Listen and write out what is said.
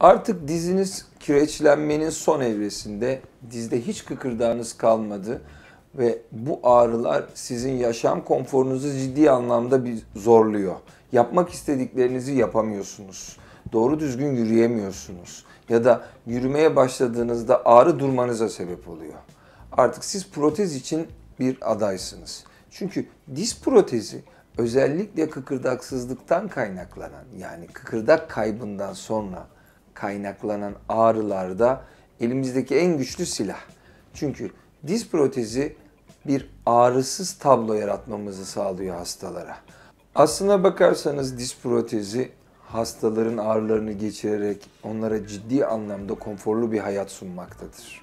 Artık diziniz kireçlenmenin son evresinde dizde hiç kıkırdağınız kalmadı ve bu ağrılar sizin yaşam konforunuzu ciddi anlamda bir zorluyor. Yapmak istediklerinizi yapamıyorsunuz. Doğru düzgün yürüyemiyorsunuz ya da yürümeye başladığınızda ağrı durmanıza sebep oluyor. Artık siz protez için bir adaysınız. Çünkü diz protezi özellikle kıkırdaksızlıktan kaynaklanan yani kıkırdak kaybından sonra kaynaklanan ağrılarda elimizdeki en güçlü silah. Çünkü diz protezi bir ağrısız tablo yaratmamızı sağlıyor hastalara. Aslına bakarsanız diz protezi hastaların ağrılarını geçirerek onlara ciddi anlamda konforlu bir hayat sunmaktadır.